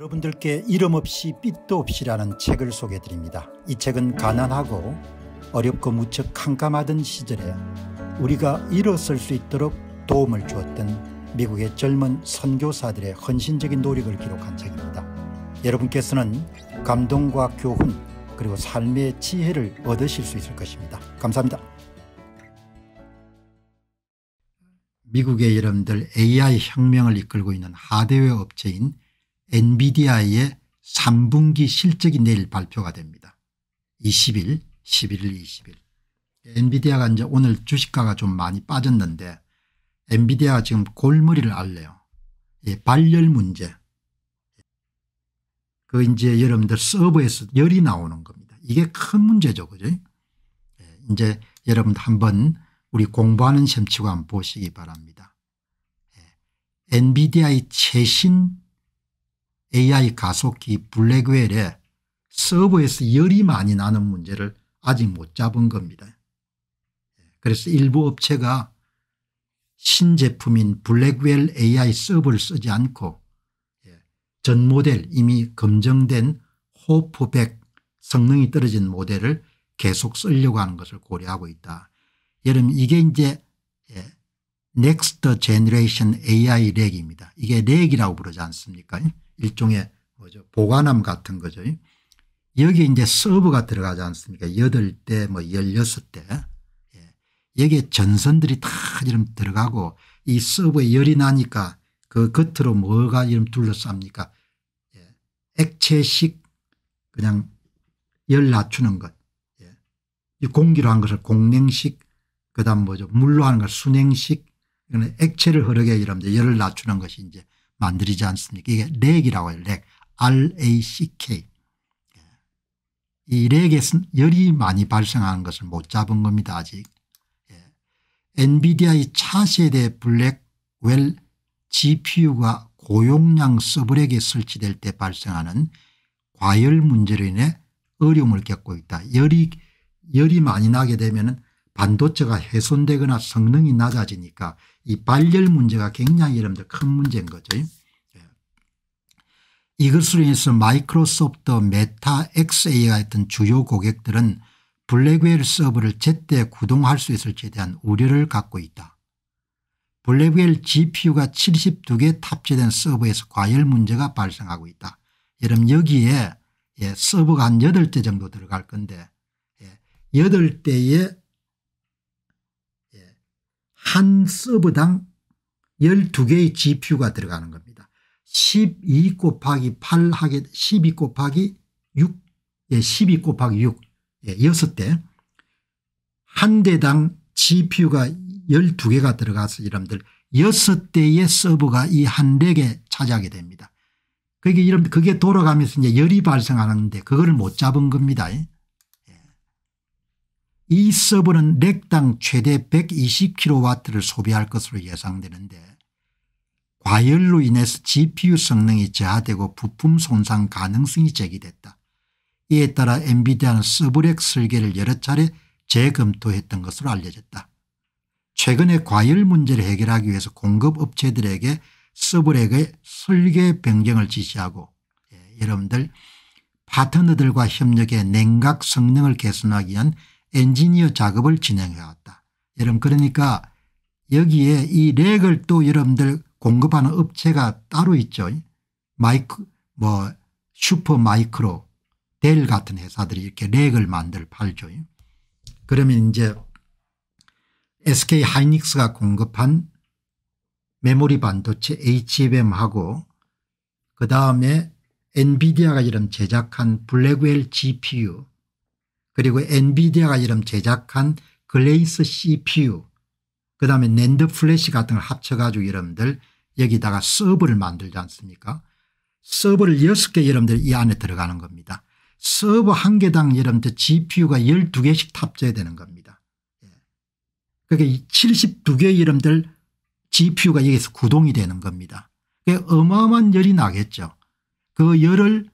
여러분들께 이름 없이 빛도 없이라는 책을 소개해 드립니다. 이 책은 가난하고 어렵고 무척 캄캄하던 시절에 우리가 일어설 수 있도록 도움을 주었던 미국의 젊은 선교사들의 헌신적인 노력을 기록한 책입니다. 여러분께서는 감동과 교훈 그리고 삶의 지혜를 얻으실 수 있을 것입니다. 감사합니다. 미국의 여러분들 AI 혁명을 이끌고 있는 하드웨어 업체인 엔비디아의 3분기 실적이 내일 발표가 됩니다. 20일 11일 20일 엔비디아가 이제 오늘 주식가가 좀 많이 빠졌는데 엔비디아가 지금 골머리를 앓네요. 예, 발열 문제 그 이제 여러분들 서버에서 열이 나오는 겁니다. 이게 큰 문제죠 그죠 예, 이제 여러분들 한번 우리 공부하는 셈치고 한번 보시기 바랍니다. 예, 엔비디아의 최신 AI 가속기 블랙웰에 서버에서 열이 많이 나는 문제를 아직 못 잡은 겁니다. 예, 그래서 일부 업체가 신제품인 블랙웰 AI 서버를 쓰지 않고 예, 전 모델 이미 검증된 호프1 성능이 떨어진 모델을 계속 쓰려고 하는 것을 고려하고 있다. 여러분 이게 이제 넥스트 제너레이션 AI 렉입니다. 이게 렉이라고 부르지 않습니까 일종의 뭐죠 보관함 같은 거죠. 여기 이제 서브가 들어가지 않습니까? 8대 뭐 16대 예. 여기에 전선들이 다 이름 들어가고 이 서브에 열이 나니까 그 겉으로 뭐가 이름 둘러쌉니까? 예. 액체식 그냥 열 낮추는 것. 예. 이 공기로 한 것을 공냉식 그다음 뭐죠? 물로 하는 걸 순행식 액체를 흐르게 이러면 열을 낮추는 것이 이제 만들이지 않습니까 이게 렉이라고 해요. 렉. RACK. 예. 이렉에서 열이 많이 발생하는 것을 못 잡은 겁니다 아직. 예. 엔비디아의 차세대 블랙웰 GPU가 고용량 서브렉에 설치될 때 발생하는 과열 문제로 인해 어려움을 겪고 있다. 열이 열이 많이 나게 되면 반도체가 훼손되거나 성능이 낮아지니까 이 발열 문제가 굉장히 여러분들 큰 문제인 거죠. 예. 이것으로 인해서 마이크로소프트 메타 XA와 같은 주요 고객들은 블랙웰 서버를 제때 구동할 수 있을지에 대한 우려를 갖고 있다. 블랙웰 GPU가 72개 탑재된 서버에서 과열 문제가 발생하고 있다. 여러분 여기에 예, 서버가 한 8대 정도 들어갈 건데 예, 8대의 한서버당 12개의 GPU가 들어가는 겁니다. 12 곱하기 8 하게 12 곱하기 6 예, 12 곱하기 6 예, 6대 한 대당 GPU가 12개가 들어가서 여러분들 6대의 서버가 이 한 렉에 차지하게 됩니다. 그게 이런 그게 돌아가면서 이제 열이 발생하는데 그거를 못 잡은 겁니다. 이 서버는 렉당 최대 120kW를 소비할 것으로 예상되는데 과열로 인해서 GPU 성능이 저하되고 부품 손상 가능성이 제기됐다. 이에 따라 엔비디아는 서브렉 설계를 여러 차례 재검토했던 것으로 알려졌다. 최근에 과열 문제를 해결하기 위해서 공급업체들에게 서브렉의 설계 변경을 지시하고 예, 여러분들 파트너들과 협력해 냉각 성능을 개선하기 위한 엔지니어 작업을 진행해왔다. 여러분 그러니까 여기에 이 렉을 또 여러분들 공급하는 업체가 따로 있죠. 마이크 뭐 슈퍼 마이크로 델 같은 회사들이 이렇게 렉을 만들 팔죠. 그러면 이제 SK 하이닉스가 공급한 메모리 반도체 HBM하고 그다음에 엔비디아가 이런 제작한 블랙웰 GPU 그리고 엔비디아가 이름 제작한 글레이스 cpu 그다음에 낸드 플래시 같은 걸 합쳐가지고 여러분들 여기다가 서버를 만들지 않습니까 서버를 6개 여러분들 이 안에 들어가는 겁니다. 서버 한 개당 여러분들 GPU가 12개씩 탑재되는 겁니다. 예. 그게 72개 의 여러분들 GPU가 여기서 구동이 되는 겁니다. 그게 어마어마한 열이 나겠죠. 그 열을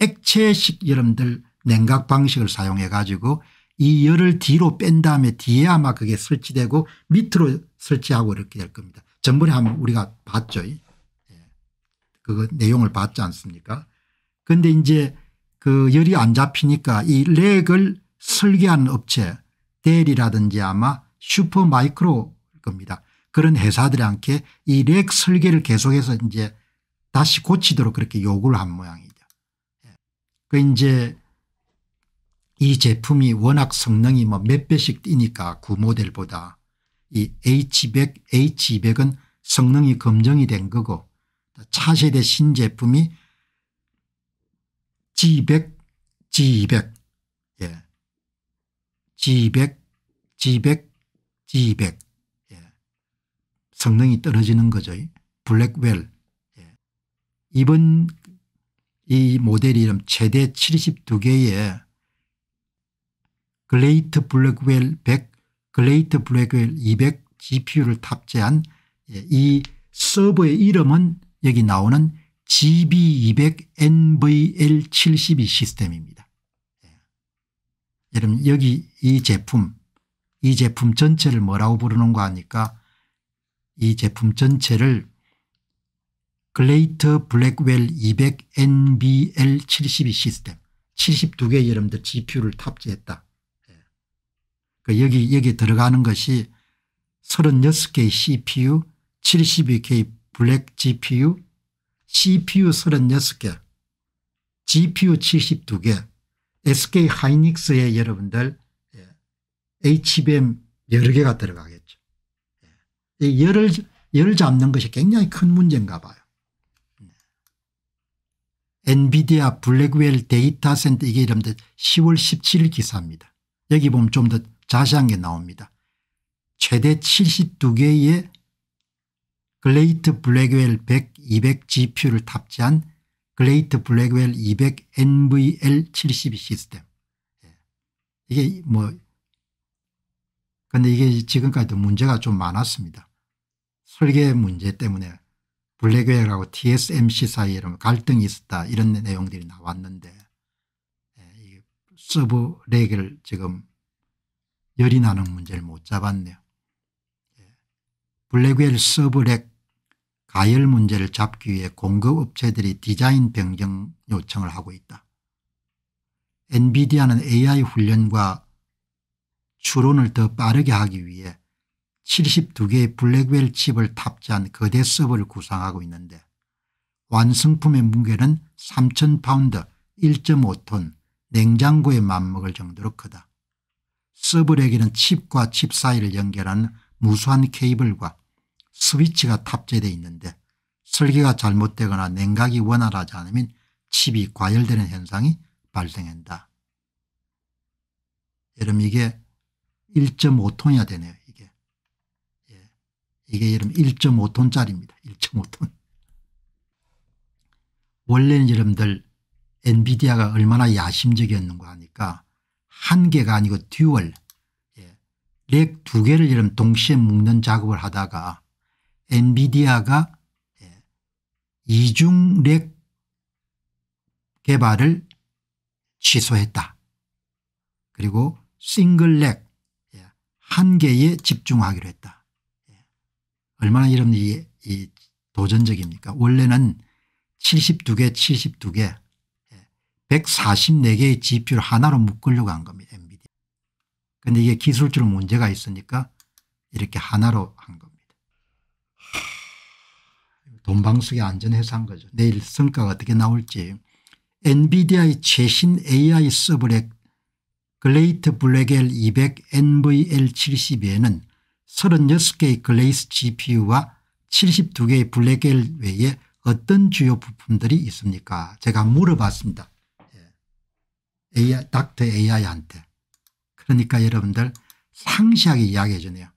액체식 여러분들 냉각 방식을 사용해 가지고 이 열을 뒤로 뺀 다음에 뒤에 아마 그게 설치되고 밑으로 설치하고 이렇게 될 겁니다. 전번에 한번 우리가 봤죠. 그 내용을 봤지 않습니까 그런데 이제 그 열이 안 잡히니까 이 렉을 설계한 업체 델리라든지 아마 슈퍼마이크로 겁니다. 그런 회사들한테 이렉 설계를 계속해서 이제 다시 고치도록 그렇게 요구를 한 모양이죠. 예. 그 이제 이 제품이 워낙 성능이 뭐 몇 배씩 뛰니까 그 모델보다 이 H100, H200은 성능이 검증이 된 거고 차세대 신제품이 G100, G200, 예. G200, G100, G200. 예. 성능이 떨어지는 거죠. 블랙웰. 예. 이번 이 모델이 름 최대 72개의 글레이트 블랙웰 100, 글레이트 블랙웰 200 GPU를 탑재한 예, 이 서버의 이름은 여기 나오는 GB200NVL72 시스템입니다. 예. 여러분 여기 이 제품 이 제품 전체를 뭐라고 부르는가 하니까 이 제품 전체를 글레이트 블랙웰 200 NBL 72 시스템 72개 의 여러분들 GPU를 탑재했다. 그 여기 여기 들어가는 것이 36개의 CPU 72K 블랙 GPU CPU 36개 GPU 72개 SK 하이닉스에 여러분들 예, HBM 여러 개가 들어가겠죠. 예, 이 열을, 열 잡는 것이 굉장히 큰 문제인가 봐요. 예. 엔비디아 블랙웰 데이터 센터 이게 이름들 10월 17일 기사입니다. 여기 보면 좀더 자세한 게 나옵니다. 최대 72개의 글레이트 블랙웰 100, 200 GPU를 탑재한 글레이트 블랙웰 200 NVL72 시스템. 예. 이게 뭐 근데 이게 지금까지도 문제가 좀 많았습니다. 설계 문제 때문에 블랙웨하고 TSMC 사이에 갈등이 있었다 이런 내용들이 나왔는데 예, 서브 렉을 지금 열이 나는 문제를 못 잡았네요. 예. 블랙웰 서브렉 가열 문제를 잡기 위해 공급업체들이 디자인 변경 요청을 하고 있다. 엔비디아는 AI 훈련과 추론을 더 빠르게 하기 위해 72개의 블랙웰 칩을 탑재한 거대 서버를 구상하고 있는데 완성품의 무게는 3,000파운드 1.5톤 냉장고에 맞먹을 정도로 크다. 서브렉에는 칩과 칩 사이를 연결한 무수한 케이블과 스위치가 탑재되어 있는데 설계가 잘못되거나 냉각이 원활하지 않으면 칩이 과열되는 현상이 발생한다. 여러분 이게 1.5톤이야 되네요. 이게 예. 이게 여러분 1.5톤짜리입니다. 1.5톤. 원래는 여러분들 엔비디아가 얼마나 야심적이었는가 하니까 한 개가 아니고 듀얼 예. 렉두 개를 이름 동시에 묶는 작업을 하다가 엔비디아가 예, 이중 렉 개발을 취소했다. 그리고 싱글 렉한 예, 개에 집중하기로 했다. 얼마나 이런 이, 이 도전적입니까? 원래는 72개, 72개 144개의 GPU를 하나로 묶으려고 한 겁니다. 엔비디아. 근데 이게 기술적으로 문제가 있으니까 이렇게 하나로 한 겁니다. 돈방석에 안전해서 한 거죠. 내일 성과가 어떻게 나올지. 엔비디아의 최신 AI 서브렉 글레이트 블랙엘 200 NVL72에는 36개의 글레이스 GPU와 72개의 블랙엘 외에 어떤 주요 부품들이 있습니까? 제가 물어봤습니다. AI, 닥터 AI한테. 그러니까 여러분들 상시하게 이야기해 주네요.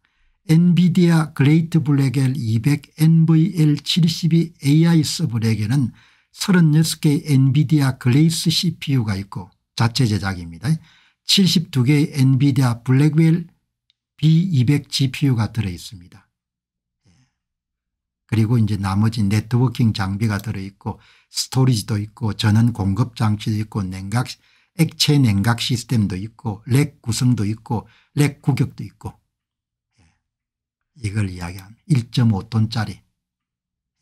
엔비디아 그레이트 블랙엘 200 NVL 72 AI 서브랙에는 36개의 엔비디아 글레이스 CPU가 있고 자체 제작입니다. 72개의 엔비디아 블랙웰 B200 GPU가 들어있습니다. 예. 그리고 이제 나머지 네트워킹 장비가 들어있고 스토리지도 있고 전원 공급 장치도 있고 냉각 액체 냉각 시스템도 있고 렉 구성도 있고 렉 구격도 있고 예. 이걸 이야기하면 1.5톤짜리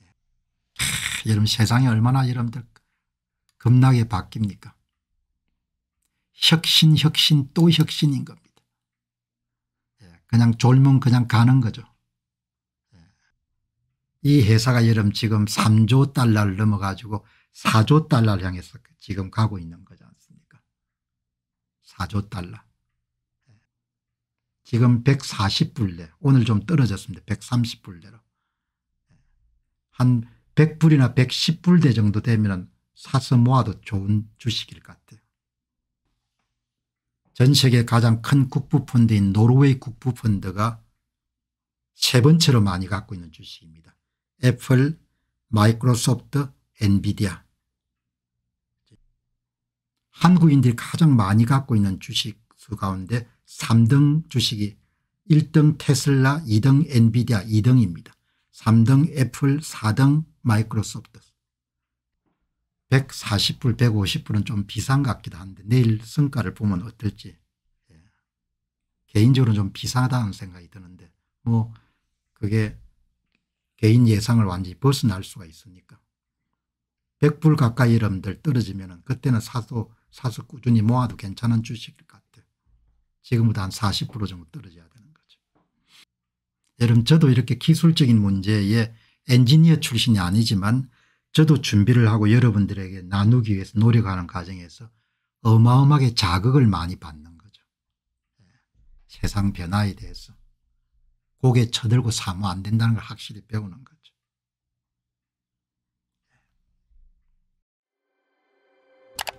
예. 여러분 세상이 얼마나 여러분들 겁나게 바뀝니까 혁신 혁신 또 혁신인 겁니다. 예, 그냥 졸면 그냥 가는 거죠. 이 회사가 여름 지금 3조 달러를 넘어가지고 4조 달러를 향해서 지금 가고 있는 거죠. 4조달러. 지금 140불래. 오늘 좀 떨어졌습니다. 130불대로. 한 100불이나 110불대 정도 되면 사서 모아도 좋은 주식일 것 같아요. 전 세계 가장 큰 국부펀드인 노르웨이 국부펀드가 세 번째로 많이 갖고 있는 주식입니다. 애플, 마이크로소프트, 엔비디아. 한국인들이 가장 많이 갖고 있는 주식 수 가운데 3등 주식이 1등 테슬라 2등 엔비디아 2등입니다. 3등 애플 4등 마이크로소프트 140불 150불은 좀 비싼 것 같기도 한데 내일 성과를 보면 어떨지 예. 개인적으로는 좀 비싸다는 생각이 드는데 뭐 그게 개인 예상을 완전히 벗어날 수가 있으니까 100불 가까이 여러분들 떨어지면 그때는 사도 사서 꾸준히 모아도 괜찮은 주식일 것 같아요. 지금보다 한40% 정도 떨어져야 되는 거죠. 여러분 저도 이렇게 기술적인 문제에 엔지니어 출신이 아니지만 저도 준비를 하고 여러분들에게 나누기 위해서 노력하는 과정에서 어마어마하게 자극을 많이 받는 거죠. 예. 세상 변화에 대해서 고개 쳐들고 사모 안 된다는 걸 확실히 배우는 거죠.